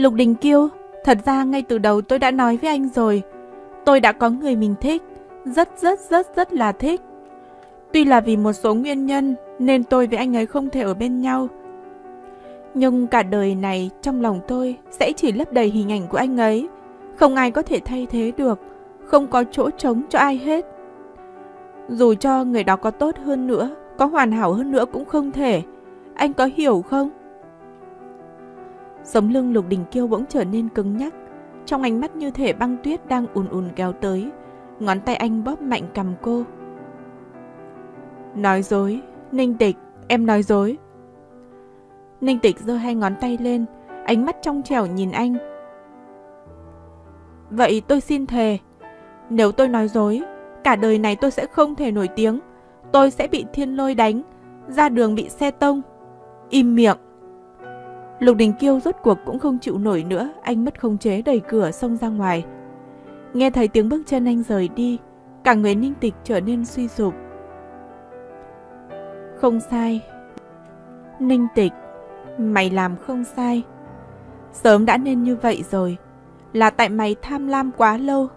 Lục Đình Kiêu, thật ra ngay từ đầu tôi đã nói với anh rồi. Tôi đã có người mình thích, rất rất rất rất là thích. Tuy là vì một số nguyên nhân nên tôi với anh ấy không thể ở bên nhau. Nhưng cả đời này trong lòng tôi sẽ chỉ lấp đầy hình ảnh của anh ấy. Không ai có thể thay thế được, không có chỗ trống cho ai hết. Dù cho người đó có tốt hơn nữa, có hoàn hảo hơn nữa cũng không thể. Anh có hiểu không? Sống lưng lục đình kiêu bỗng trở nên cứng nhắc, trong ánh mắt như thể băng tuyết đang ùn ùn kéo tới, ngón tay anh bóp mạnh cầm cô. Nói dối, Ninh Tịch, em nói dối. Ninh Tịch giơ hai ngón tay lên, ánh mắt trong trẻo nhìn anh. Vậy tôi xin thề, nếu tôi nói dối, cả đời này tôi sẽ không thể nổi tiếng, tôi sẽ bị thiên lôi đánh, ra đường bị xe tông. Im miệng. Lục Đình Kiêu rốt cuộc cũng không chịu nổi nữa, anh mất khống chế đẩy cửa xông ra ngoài. Nghe thấy tiếng bước chân anh rời đi, cả người ninh tịch trở nên suy sụp. Không sai. Ninh tịch, mày làm không sai. Sớm đã nên như vậy rồi. Là tại mày tham lam quá lâu.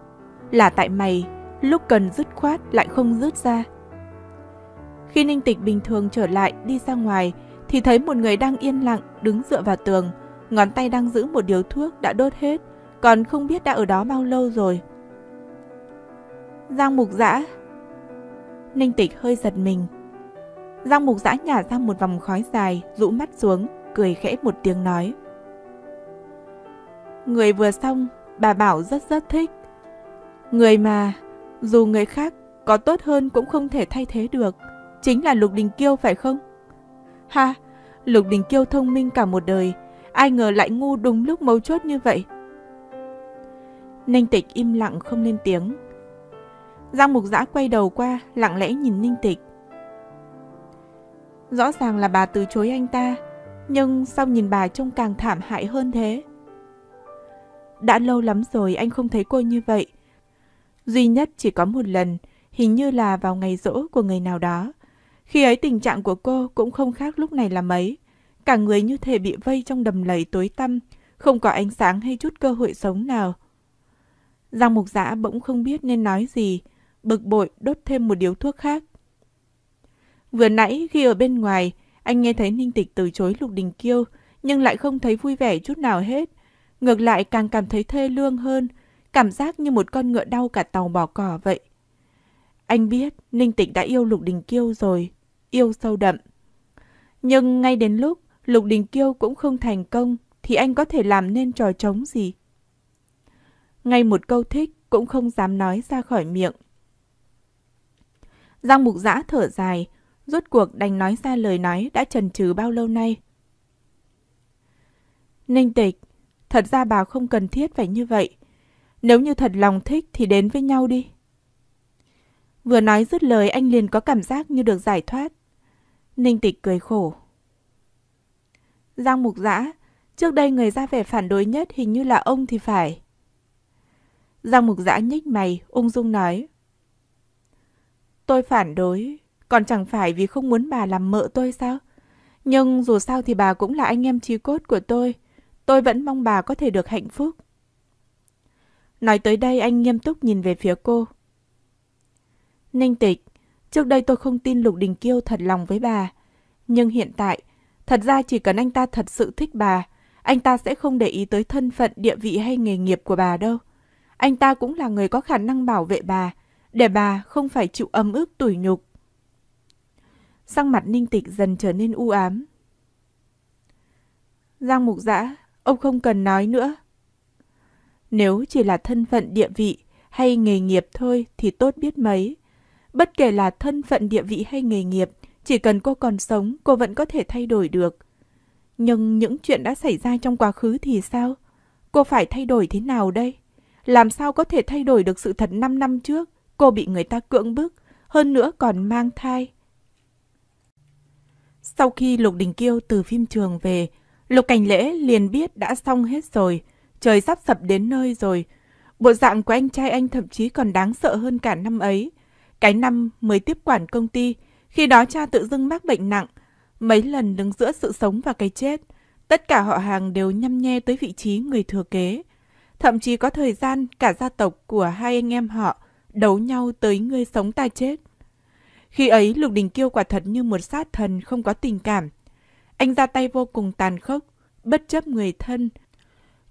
Là tại mày lúc cần dứt khoát lại không dứt ra. Khi Ninh Tịch bình thường trở lại đi ra ngoài thì thấy một người đang yên lặng đứng dựa vào tường, ngón tay đang giữ một điếu thuốc đã đốt hết, còn không biết đã ở đó bao lâu rồi. Giang Mục Dã Ninh Tịch hơi giật mình. Giang Mục Dã nhả ra một vòng khói dài, rũ mắt xuống, cười khẽ một tiếng nói. Người vừa xong, bà bảo rất rất thích. Người mà, dù người khác có tốt hơn cũng không thể thay thế được. Chính là Lục Đình Kiêu phải không? Ha, Lục Đình Kiêu thông minh cả một đời, ai ngờ lại ngu đúng lúc mấu chốt như vậy. Ninh Tịch im lặng không lên tiếng. Giang Mục Giã quay đầu qua, lặng lẽ nhìn Ninh Tịch. Rõ ràng là bà từ chối anh ta, nhưng sao nhìn bà trông càng thảm hại hơn thế? Đã lâu lắm rồi anh không thấy cô như vậy. Duy nhất chỉ có một lần, hình như là vào ngày rỗ của người nào đó, khi ấy tình trạng của cô cũng không khác lúc này là mấy. Cả người như thể bị vây trong đầm lầy tối tăm, không có ánh sáng hay chút cơ hội sống nào. Giang mục Dã bỗng không biết nên nói gì, bực bội đốt thêm một điếu thuốc khác. Vừa nãy khi ở bên ngoài, anh nghe thấy Ninh Tịch từ chối Lục Đình Kiêu, nhưng lại không thấy vui vẻ chút nào hết. Ngược lại càng cảm thấy thê lương hơn, cảm giác như một con ngựa đau cả tàu bỏ cỏ vậy. Anh biết Ninh Tịch đã yêu Lục Đình Kiêu rồi, yêu sâu đậm. Nhưng ngay đến lúc Lục Đình Kiêu cũng không thành công thì anh có thể làm nên trò trống gì? Ngay một câu thích cũng không dám nói ra khỏi miệng. Giang Mục Giã thở dài, rốt cuộc đành nói ra lời nói đã trần trừ bao lâu nay. Ninh tịch, thật ra bà không cần thiết phải như vậy. Nếu như thật lòng thích thì đến với nhau đi. Vừa nói dứt lời anh liền có cảm giác như được giải thoát, Ninh Tịch cười khổ. Giang Mục Giã, trước đây người ra vẻ phản đối nhất hình như là ông thì phải. Giang Mục Giã nhích mày, ung dung nói. Tôi phản đối, còn chẳng phải vì không muốn bà làm mợ tôi sao? Nhưng dù sao thì bà cũng là anh em trí cốt của tôi. Tôi vẫn mong bà có thể được hạnh phúc. Nói tới đây anh nghiêm túc nhìn về phía cô. Ninh tịch, Trước đây tôi không tin Lục Đình Kiêu thật lòng với bà. Nhưng hiện tại, thật ra chỉ cần anh ta thật sự thích bà, anh ta sẽ không để ý tới thân phận, địa vị hay nghề nghiệp của bà đâu. Anh ta cũng là người có khả năng bảo vệ bà, để bà không phải chịu ấm ức tủi nhục. Sang mặt ninh tịch dần trở nên u ám. Giang mục dã ông không cần nói nữa. Nếu chỉ là thân phận địa vị hay nghề nghiệp thôi thì tốt biết mấy. Bất kể là thân phận địa vị hay nghề nghiệp, chỉ cần cô còn sống, cô vẫn có thể thay đổi được. Nhưng những chuyện đã xảy ra trong quá khứ thì sao? Cô phải thay đổi thế nào đây? Làm sao có thể thay đổi được sự thật 5 năm trước? Cô bị người ta cưỡng bức, hơn nữa còn mang thai. Sau khi Lục Đình Kiêu từ phim trường về, Lục Cảnh Lễ liền biết đã xong hết rồi, trời sắp sập đến nơi rồi. Bộ dạng của anh trai anh thậm chí còn đáng sợ hơn cả năm ấy. Cái năm mới tiếp quản công ty, khi đó cha tự dưng mắc bệnh nặng, mấy lần đứng giữa sự sống và cái chết. Tất cả họ hàng đều nhăm nhe tới vị trí người thừa kế. Thậm chí có thời gian cả gia tộc của hai anh em họ đấu nhau tới người sống ta chết. Khi ấy Lục Đình Kiêu quả thật như một sát thần không có tình cảm. Anh ra tay vô cùng tàn khốc, bất chấp người thân.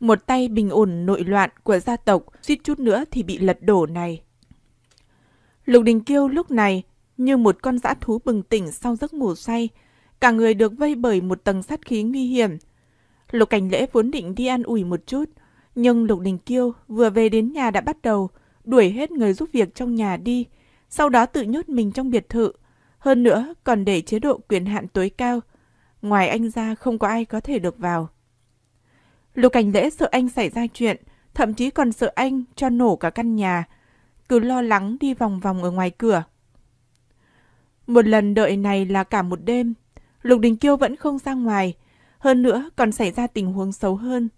Một tay bình ổn nội loạn của gia tộc suýt chút nữa thì bị lật đổ này. Lục Đình Kiêu lúc này như một con dã thú bừng tỉnh sau giấc ngủ say, cả người được vây bởi một tầng sát khí nguy hiểm. Lục Cảnh Lễ vốn định đi ăn ủi một chút, nhưng Lục Đình Kiêu vừa về đến nhà đã bắt đầu đuổi hết người giúp việc trong nhà đi, sau đó tự nhốt mình trong biệt thự, hơn nữa còn để chế độ quyền hạn tối cao. Ngoài anh ra không có ai có thể được vào. Lục Cảnh Lễ sợ anh xảy ra chuyện, thậm chí còn sợ anh cho nổ cả căn nhà, cứ lo lắng đi vòng vòng ở ngoài cửa. Một lần đợi này là cả một đêm, Lục Đình Kiêu vẫn không ra ngoài, hơn nữa còn xảy ra tình huống xấu hơn.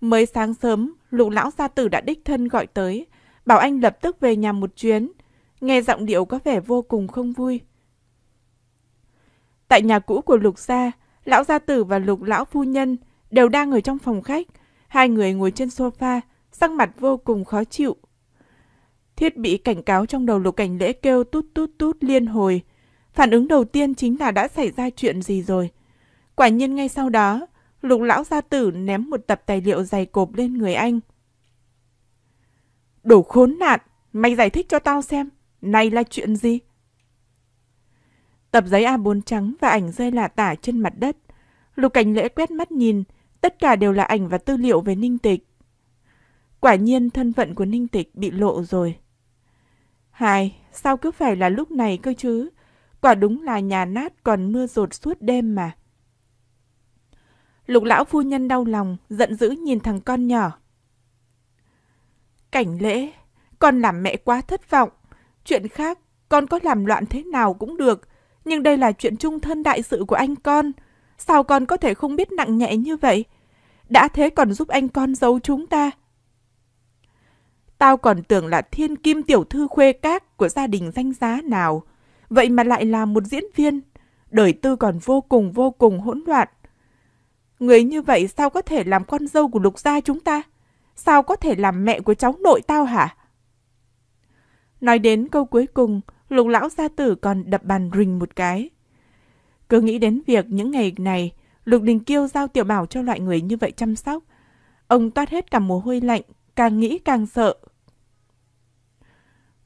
Mới sáng sớm, Lục Lão Gia Tử đã đích thân gọi tới, bảo anh lập tức về nhà một chuyến, nghe giọng điệu có vẻ vô cùng không vui. Tại nhà cũ của Lục Gia, Lão Gia Tử và Lục Lão Phu Nhân đều đang ở trong phòng khách, hai người ngồi trên sofa, sắc mặt vô cùng khó chịu, Thiết bị cảnh cáo trong đầu lục cảnh lễ kêu tút tút tút liên hồi. Phản ứng đầu tiên chính là đã xảy ra chuyện gì rồi. Quả nhiên ngay sau đó, lục lão gia tử ném một tập tài liệu dày cộp lên người anh. Đồ khốn nạn, mày giải thích cho tao xem, này là chuyện gì? Tập giấy A4 trắng và ảnh rơi lả tả trên mặt đất. Lục cảnh lễ quét mắt nhìn, tất cả đều là ảnh và tư liệu về ninh tịch. Quả nhiên thân phận của Ninh Tịch bị lộ rồi. Hai, sao cứ phải là lúc này cơ chứ? Quả đúng là nhà nát còn mưa rột suốt đêm mà. Lục lão phu nhân đau lòng, giận dữ nhìn thằng con nhỏ. Cảnh lễ, con làm mẹ quá thất vọng. Chuyện khác, con có làm loạn thế nào cũng được. Nhưng đây là chuyện chung thân đại sự của anh con. Sao con có thể không biết nặng nhẹ như vậy? Đã thế còn giúp anh con giấu chúng ta. Tao còn tưởng là thiên kim tiểu thư khuê các của gia đình danh giá nào. Vậy mà lại là một diễn viên. Đời tư còn vô cùng vô cùng hỗn loạn. Người như vậy sao có thể làm con dâu của lục gia chúng ta? Sao có thể làm mẹ của cháu nội tao hả? Nói đến câu cuối cùng, lục lão gia tử còn đập bàn rình một cái. Cứ nghĩ đến việc những ngày này, Lục Đình Kiêu giao tiểu bảo cho loại người như vậy chăm sóc. Ông toát hết cả mồ hôi lạnh, càng nghĩ càng sợ,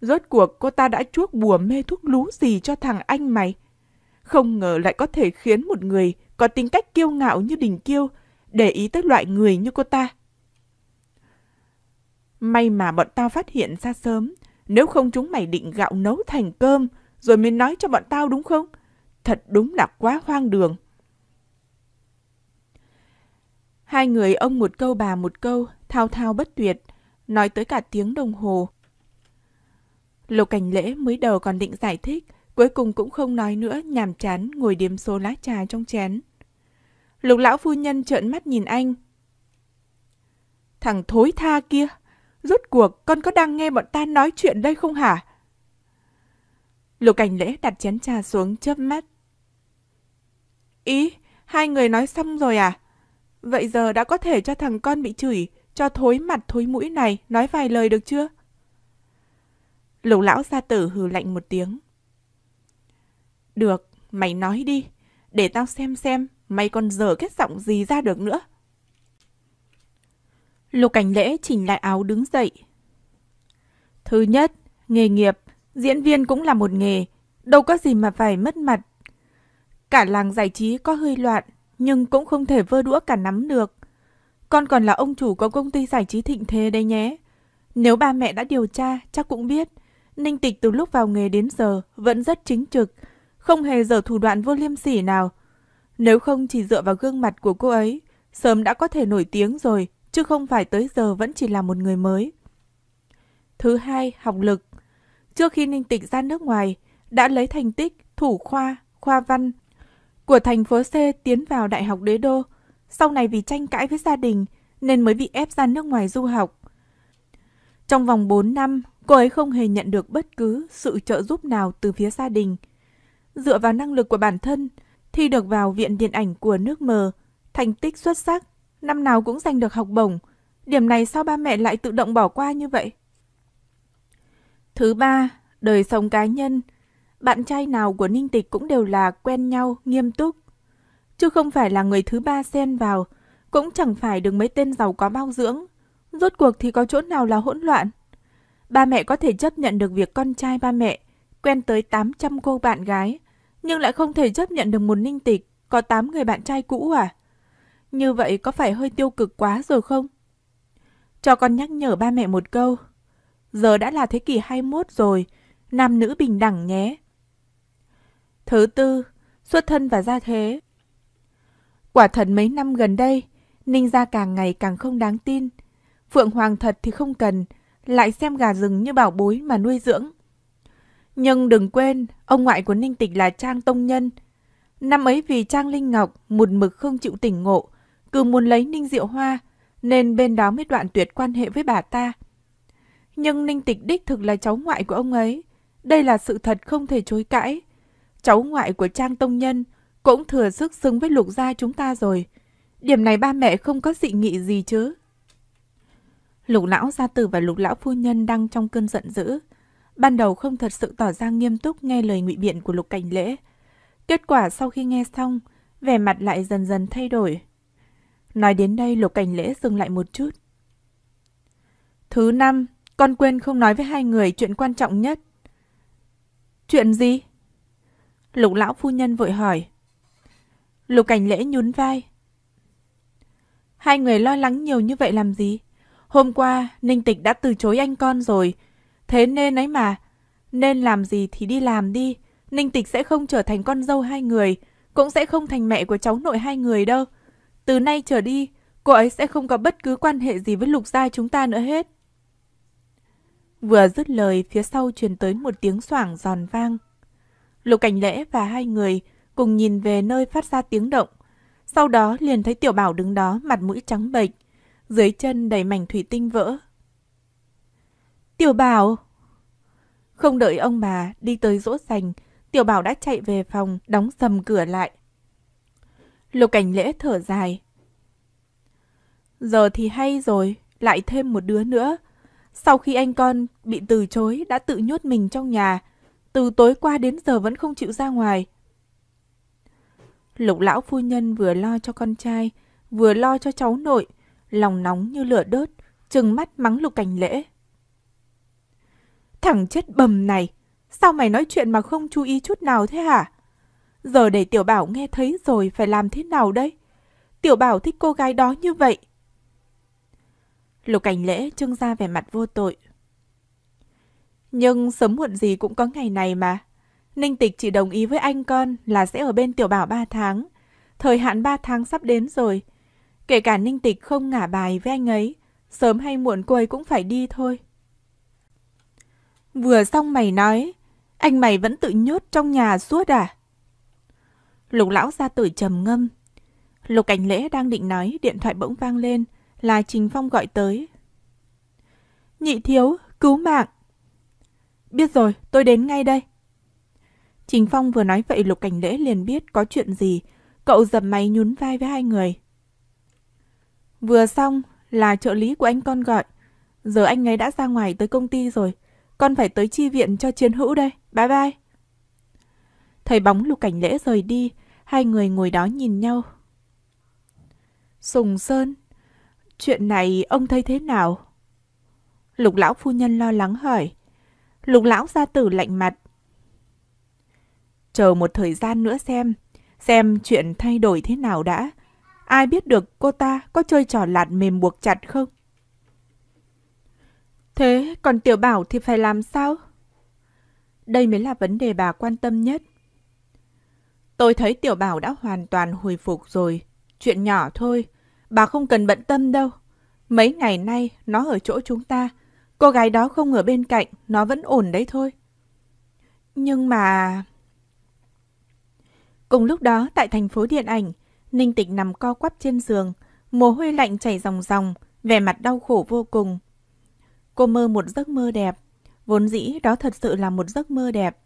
Rốt cuộc cô ta đã chuốc bùa mê thuốc lú gì cho thằng anh mày? Không ngờ lại có thể khiến một người có tính cách kiêu ngạo như Đình Kiêu để ý tới loại người như cô ta. May mà bọn tao phát hiện ra sớm, nếu không chúng mày định gạo nấu thành cơm rồi mới nói cho bọn tao đúng không? Thật đúng là quá hoang đường. Hai người ông một câu bà một câu, thao thao bất tuyệt, nói tới cả tiếng đồng hồ, Lục Cảnh Lễ mới đầu còn định giải thích, cuối cùng cũng không nói nữa, nhàm chán ngồi điếm số lá trà trong chén. Lục lão phu nhân trợn mắt nhìn anh. Thằng thối tha kia, rốt cuộc con có đang nghe bọn ta nói chuyện đây không hả? Lục Cảnh Lễ đặt chén trà xuống chớp mắt. Ý, hai người nói xong rồi à? Vậy giờ đã có thể cho thằng con bị chửi, cho thối mặt thối mũi này nói vài lời được chưa? Lục lão gia tử hừ lạnh một tiếng. Được, mày nói đi. Để tao xem xem mày còn dở cái giọng gì ra được nữa. Lục cảnh lễ chỉnh lại áo đứng dậy. Thứ nhất, nghề nghiệp, diễn viên cũng là một nghề, đâu có gì mà phải mất mặt. Cả làng giải trí có hơi loạn, nhưng cũng không thể vơ đũa cả nắm được. Con còn là ông chủ có công ty giải trí thịnh thế đấy nhé. Nếu ba mẹ đã điều tra, chắc cũng biết. Ninh Tịch từ lúc vào nghề đến giờ vẫn rất chính trực, không hề dở thủ đoạn vô liêm sỉ nào. Nếu không chỉ dựa vào gương mặt của cô ấy, sớm đã có thể nổi tiếng rồi, chứ không phải tới giờ vẫn chỉ là một người mới. Thứ hai, học lực. Trước khi Ninh Tịch ra nước ngoài, đã lấy thành tích thủ khoa, khoa văn của thành phố C tiến vào Đại học Đế Đô. Sau này vì tranh cãi với gia đình nên mới bị ép ra nước ngoài du học. Trong vòng 4 năm, cô ấy không hề nhận được bất cứ sự trợ giúp nào từ phía gia đình. Dựa vào năng lực của bản thân, thi được vào Viện Điện ảnh của nước mờ, thành tích xuất sắc, năm nào cũng giành được học bổng. Điểm này sao ba mẹ lại tự động bỏ qua như vậy? Thứ ba, đời sống cá nhân. Bạn trai nào của Ninh Tịch cũng đều là quen nhau, nghiêm túc. Chứ không phải là người thứ ba xen vào, cũng chẳng phải được mấy tên giàu có bao dưỡng. Rốt cuộc thì có chỗ nào là hỗn loạn, ba mẹ có thể chấp nhận được việc con trai ba mẹ quen tới 800 cô bạn gái, nhưng lại không thể chấp nhận được một ninh tịch có 8 người bạn trai cũ à? Như vậy có phải hơi tiêu cực quá rồi không? Cho con nhắc nhở ba mẹ một câu. Giờ đã là thế kỷ 21 rồi, nam nữ bình đẳng nhé. Thứ tư, xuất thân và gia thế. Quả thật mấy năm gần đây, Ninh gia càng ngày càng không đáng tin. Phượng Hoàng thật thì không cần, lại xem gà rừng như bảo bối mà nuôi dưỡng. Nhưng đừng quên, ông ngoại của Ninh Tịch là Trang Tông Nhân. Năm ấy vì Trang Linh Ngọc một mực không chịu tỉnh ngộ, cứ muốn lấy Ninh Diệu Hoa, nên bên đó mới đoạn tuyệt quan hệ với bà ta. Nhưng Ninh Tịch đích thực là cháu ngoại của ông ấy. Đây là sự thật không thể chối cãi. Cháu ngoại của Trang Tông Nhân cũng thừa sức xứng với lục gia chúng ta rồi. Điểm này ba mẹ không có dị nghị gì chứ. Lục lão gia tử và lục lão phu nhân đang trong cơn giận dữ. Ban đầu không thật sự tỏ ra nghiêm túc nghe lời ngụy biện của lục cảnh lễ. Kết quả sau khi nghe xong, vẻ mặt lại dần dần thay đổi. Nói đến đây lục cảnh lễ dừng lại một chút. Thứ năm, con quên không nói với hai người chuyện quan trọng nhất. Chuyện gì? Lục lão phu nhân vội hỏi. Lục cảnh lễ nhún vai. Hai người lo lắng nhiều như vậy làm gì? Hôm qua, Ninh Tịch đã từ chối anh con rồi. Thế nên ấy mà, nên làm gì thì đi làm đi. Ninh Tịch sẽ không trở thành con dâu hai người, cũng sẽ không thành mẹ của cháu nội hai người đâu. Từ nay trở đi, cô ấy sẽ không có bất cứ quan hệ gì với lục gia chúng ta nữa hết. Vừa dứt lời, phía sau truyền tới một tiếng xoảng giòn vang. Lục Cảnh Lễ và hai người cùng nhìn về nơi phát ra tiếng động. Sau đó liền thấy Tiểu Bảo đứng đó mặt mũi trắng bệch, dưới chân đầy mảnh thủy tinh vỡ. Tiểu Bảo! Không đợi ông bà đi tới rỗ sành, Tiểu Bảo đã chạy về phòng, đóng sầm cửa lại. Lục cảnh lễ thở dài. Giờ thì hay rồi, lại thêm một đứa nữa. Sau khi anh con bị từ chối đã tự nhốt mình trong nhà, từ tối qua đến giờ vẫn không chịu ra ngoài. Lục lão phu nhân vừa lo cho con trai, vừa lo cho cháu nội, lòng nóng như lửa đốt, trừng mắt mắng Lục Cảnh Lễ. Thằng chết bầm này, sao mày nói chuyện mà không chú ý chút nào thế hả? Giờ để Tiểu Bảo nghe thấy rồi phải làm thế nào đây? Tiểu Bảo thích cô gái đó như vậy. Lục Cảnh Lễ trưng ra vẻ mặt vô tội. Nhưng sớm muộn gì cũng có ngày này mà. Ninh Tịch chỉ đồng ý với anh con là sẽ ở bên Tiểu Bảo 3 tháng. Thời hạn 3 tháng sắp đến rồi, Kể cả ninh tịch không ngả bài với anh ấy, sớm hay muộn cô ấy cũng phải đi thôi. Vừa xong mày nói, anh mày vẫn tự nhốt trong nhà suốt à? Lục lão ra tử trầm ngâm. Lục cảnh lễ đang định nói, điện thoại bỗng vang lên, là Trình Phong gọi tới. Nhị thiếu, cứu mạng. Biết rồi, tôi đến ngay đây. Trình Phong vừa nói vậy Lục Cảnh Lễ liền biết có chuyện gì. Cậu dập máy nhún vai với hai người. Vừa xong là trợ lý của anh con gọi. Giờ anh ấy đã ra ngoài tới công ty rồi. Con phải tới chi viện cho chiến hữu đây. Bye bye. Thầy bóng lục cảnh lễ rời đi. Hai người ngồi đó nhìn nhau. Sùng Sơn. Chuyện này ông thấy thế nào? Lục lão phu nhân lo lắng hỏi. Lục lão gia tử lạnh mặt. Chờ một thời gian nữa xem. Xem chuyện thay đổi thế nào đã. Ai biết được cô ta có chơi trò lạt mềm buộc chặt không? Thế còn Tiểu Bảo thì phải làm sao? Đây mới là vấn đề bà quan tâm nhất. Tôi thấy Tiểu Bảo đã hoàn toàn hồi phục rồi. Chuyện nhỏ thôi, bà không cần bận tâm đâu. Mấy ngày nay nó ở chỗ chúng ta, cô gái đó không ở bên cạnh, nó vẫn ổn đấy thôi. Nhưng mà... Cùng lúc đó tại thành phố điện ảnh, Ninh Tịch nằm co quắp trên giường, mồ hôi lạnh chảy ròng ròng, vẻ mặt đau khổ vô cùng. Cô mơ một giấc mơ đẹp, vốn dĩ đó thật sự là một giấc mơ đẹp.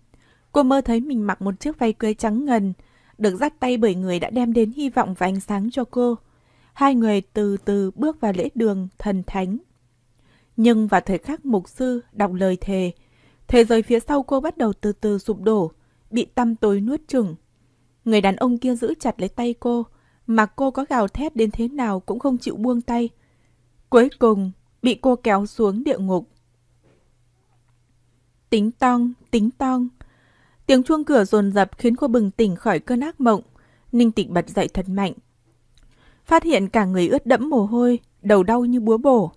Cô mơ thấy mình mặc một chiếc váy cưới trắng ngần, được dắt tay bởi người đã đem đến hy vọng và ánh sáng cho cô. Hai người từ từ bước vào lễ đường thần thánh. Nhưng vào thời khắc mục sư đọc lời thề, thế giới phía sau cô bắt đầu từ từ sụp đổ, bị tăm tối nuốt chửng. Người đàn ông kia giữ chặt lấy tay cô, mà cô có gào thét đến thế nào cũng không chịu buông tay. Cuối cùng, bị cô kéo xuống địa ngục. Tính tong, tính tong. Tiếng chuông cửa dồn dập khiến cô bừng tỉnh khỏi cơn ác mộng. Ninh tịch bật dậy thật mạnh. Phát hiện cả người ướt đẫm mồ hôi, đầu đau như búa bổ.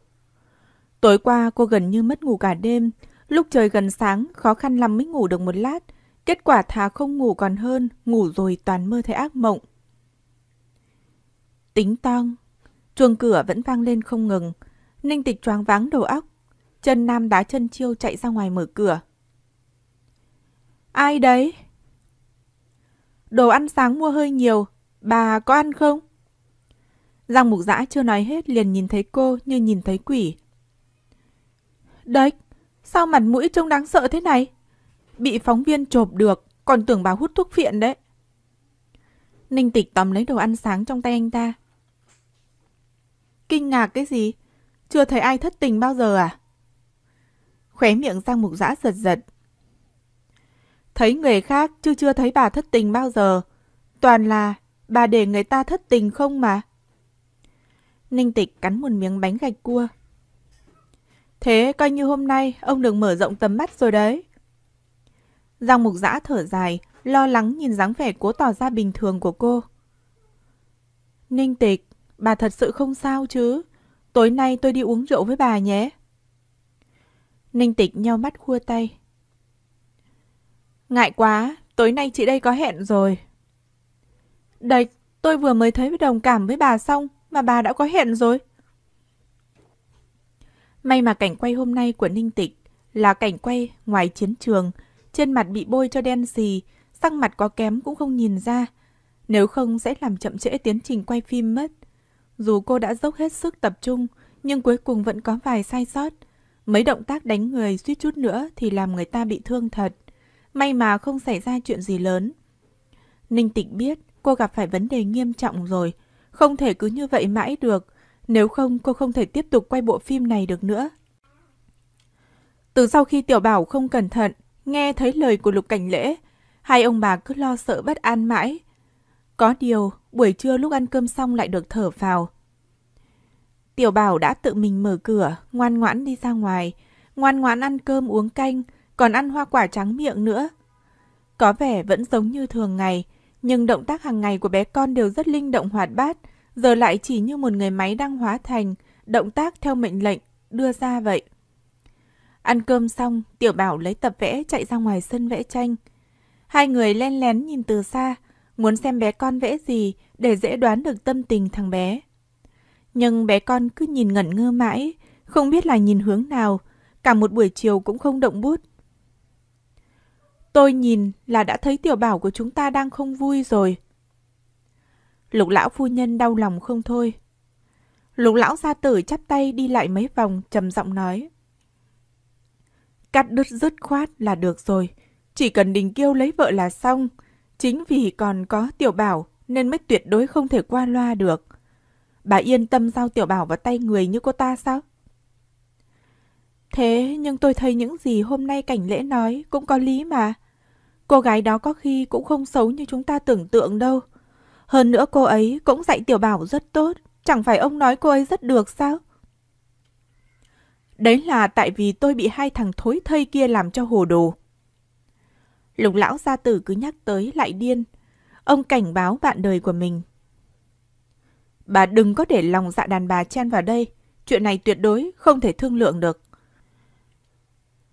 Tối qua cô gần như mất ngủ cả đêm. Lúc trời gần sáng, khó khăn lắm mới ngủ được một lát. Kết quả thà không ngủ còn hơn, ngủ rồi toàn mơ thấy ác mộng. Tính toang Chuông cửa vẫn vang lên không ngừng. Ninh tịch choáng váng đầu óc. Trần Nam đá chân chiêu chạy ra ngoài mở cửa. Ai đấy? Đồ ăn sáng mua hơi nhiều. Bà có ăn không? Giang mục dã chưa nói hết liền nhìn thấy cô như nhìn thấy quỷ. Đấy, sao mặt mũi trông đáng sợ thế này? Bị phóng viên chộp được, còn tưởng bà hút thuốc phiện đấy. Ninh tịch tóm lấy đồ ăn sáng trong tay anh ta, Kinh ngạc cái gì? Chưa thấy ai thất tình bao giờ à? Khóe miệng Giang Mục Giã giật giật. Thấy người khác chứ chưa thấy bà thất tình bao giờ. Toàn là bà để người ta thất tình không mà. Ninh Tịch cắn một miếng bánh gạch cua. Thế coi như hôm nay ông được mở rộng tầm mắt rồi đấy. Giang Mục Giã thở dài, lo lắng nhìn dáng vẻ cố tỏ ra bình thường của cô. Ninh Tịch, Bà thật sự không sao chứ? Tối nay tôi đi uống rượu với bà nhé. Ninh tịch nhau mắt khua tay. Ngại quá, tối nay chị đây có hẹn rồi. Địch, tôi vừa mới thấy đồng cảm với bà xong mà bà đã có hẹn rồi. May mà cảnh quay hôm nay của Ninh Tịch là cảnh quay ngoài chiến trường, trên mặt bị bôi cho đen xì, sắc mặt có kém cũng không nhìn ra. Nếu không sẽ làm chậm trễ tiến trình quay phim mất. Dù cô đã dốc hết sức tập trung, nhưng cuối cùng vẫn có vài sai sót. Mấy động tác đánh người suýt chút nữa thì làm người ta bị thương thật. May mà không xảy ra chuyện gì lớn. Ninh tịnh biết cô gặp phải vấn đề nghiêm trọng rồi. Không thể cứ như vậy mãi được. Nếu không cô không thể tiếp tục quay bộ phim này được nữa. Từ sau khi tiểu bảo không cẩn thận, nghe thấy lời của Lục Cảnh Lễ, hai ông bà cứ lo sợ bất an mãi, có điều, buổi trưa lúc ăn cơm xong lại được thở vào. Tiểu Bảo đã tự mình mở cửa, ngoan ngoãn đi ra ngoài, ngoan ngoãn ăn cơm uống canh, còn ăn hoa quả trắng miệng nữa. Có vẻ vẫn giống như thường ngày, nhưng động tác hàng ngày của bé con đều rất linh động hoạt bát, giờ lại chỉ như một người máy đang hóa thành, động tác theo mệnh lệnh đưa ra vậy. Ăn cơm xong, Tiểu Bảo lấy tập vẽ chạy ra ngoài sân vẽ tranh. Hai người len lén nhìn từ xa, muốn xem bé con vẽ gì để dễ đoán được tâm tình thằng bé. Nhưng bé con cứ nhìn ngẩn ngơ mãi, không biết là nhìn hướng nào, cả một buổi chiều cũng không động bút. Tôi nhìn là đã thấy tiểu bảo của chúng ta đang không vui rồi. Lục lão phu nhân đau lòng không thôi. Lục lão gia tử chắp tay đi lại mấy vòng trầm giọng nói. Cắt đứt dứt khoát là được rồi, chỉ cần đình kiêu lấy vợ là xong, Chính vì còn có Tiểu Bảo nên mới tuyệt đối không thể qua loa được. Bà yên tâm giao Tiểu Bảo vào tay người như cô ta sao? Thế nhưng tôi thấy những gì hôm nay cảnh lễ nói cũng có lý mà. Cô gái đó có khi cũng không xấu như chúng ta tưởng tượng đâu. Hơn nữa cô ấy cũng dạy Tiểu Bảo rất tốt. Chẳng phải ông nói cô ấy rất được sao? Đấy là tại vì tôi bị hai thằng thối thây kia làm cho hồ đồ. Lục lão gia tử cứ nhắc tới lại điên. Ông cảnh báo bạn đời của mình. Bà đừng có để lòng dạ đàn bà chen vào đây. Chuyện này tuyệt đối không thể thương lượng được.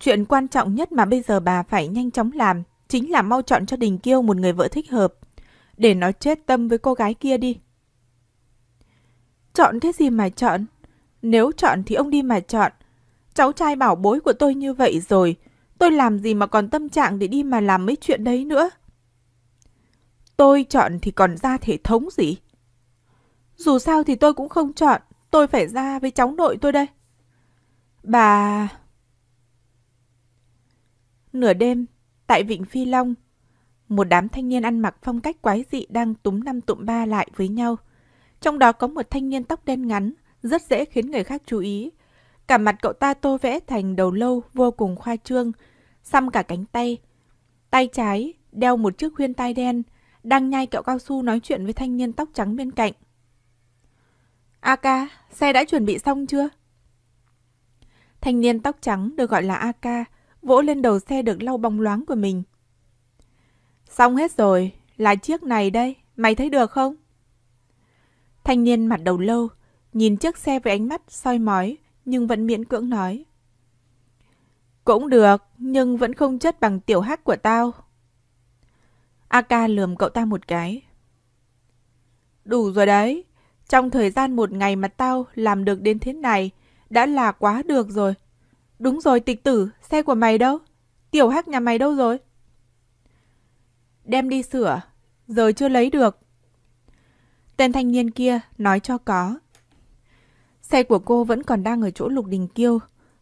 Chuyện quan trọng nhất mà bây giờ bà phải nhanh chóng làm chính là mau chọn cho Đình Kiêu một người vợ thích hợp. Để nó chết tâm với cô gái kia đi. Chọn thế gì mà chọn? Nếu chọn thì ông đi mà chọn. Cháu trai bảo bối của tôi như vậy rồi, Tôi làm gì mà còn tâm trạng để đi mà làm mấy chuyện đấy nữa. Tôi chọn thì còn ra thể thống gì? Dù sao thì tôi cũng không chọn, tôi phải ra với cháu nội tôi đây. Bà... Nửa đêm, tại Vịnh Phi Long, một đám thanh niên ăn mặc phong cách quái dị đang túm năm tụm ba lại với nhau. Trong đó có một thanh niên tóc đen ngắn, rất dễ khiến người khác chú ý. Cả mặt cậu ta tô vẽ thành đầu lâu vô cùng khoa trương, xăm cả cánh tay. Tay trái đeo một chiếc khuyên tai đen, đang nhai kẹo cao su nói chuyện với thanh niên tóc trắng bên cạnh. A xe đã chuẩn bị xong chưa? Thanh niên tóc trắng được gọi là A vỗ lên đầu xe được lau bóng loáng của mình. Xong hết rồi, là chiếc này đây, mày thấy được không? Thanh niên mặt đầu lâu, nhìn chiếc xe với ánh mắt soi mói, nhưng vẫn miễn cưỡng nói. Cũng được, nhưng vẫn không chất bằng tiểu hắc của tao. Aka lườm cậu ta một cái. Đủ rồi đấy. Trong thời gian một ngày mà tao làm được đến thế này, đã là quá được rồi. Đúng rồi tịch tử, xe của mày đâu? Tiểu hắc nhà mày đâu rồi? Đem đi sửa, giờ chưa lấy được. Tên thanh niên kia nói cho có. Xe của cô vẫn còn đang ở chỗ Lục Đình Kiêu.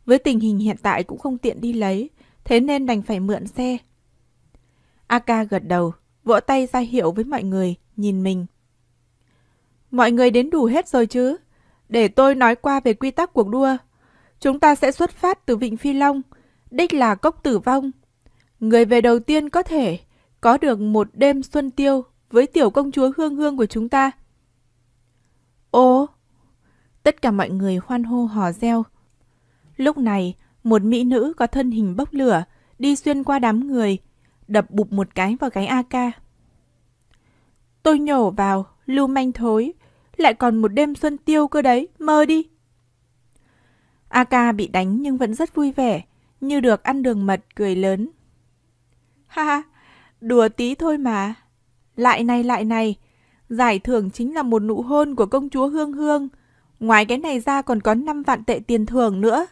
Với tình hình hiện tại cũng không tiện đi lấy, thế nên đành phải mượn xe. Aka gật đầu, vỗ tay ra hiệu với mọi người, nhìn mình. Mọi người đến đủ hết rồi chứ? Để tôi nói qua về quy tắc cuộc đua. Chúng ta sẽ xuất phát từ Vịnh Phi Long, đích là cốc tử vong. Người về đầu tiên có thể có được một đêm xuân tiêu với tiểu công chúa hương hương của chúng ta. ồ Tất cả mọi người hoan hô hò reo, Lúc này, một mỹ nữ có thân hình bốc lửa, đi xuyên qua đám người, đập bụp một cái vào gáy AK. Tôi nhổ vào, lưu manh thối, lại còn một đêm xuân tiêu cơ đấy, mơ đi. AK bị đánh nhưng vẫn rất vui vẻ, như được ăn đường mật cười lớn. Ha ha, đùa tí thôi mà. Lại này lại này, giải thưởng chính là một nụ hôn của công chúa Hương Hương. Ngoài cái này ra còn có 5 vạn tệ tiền thưởng nữa.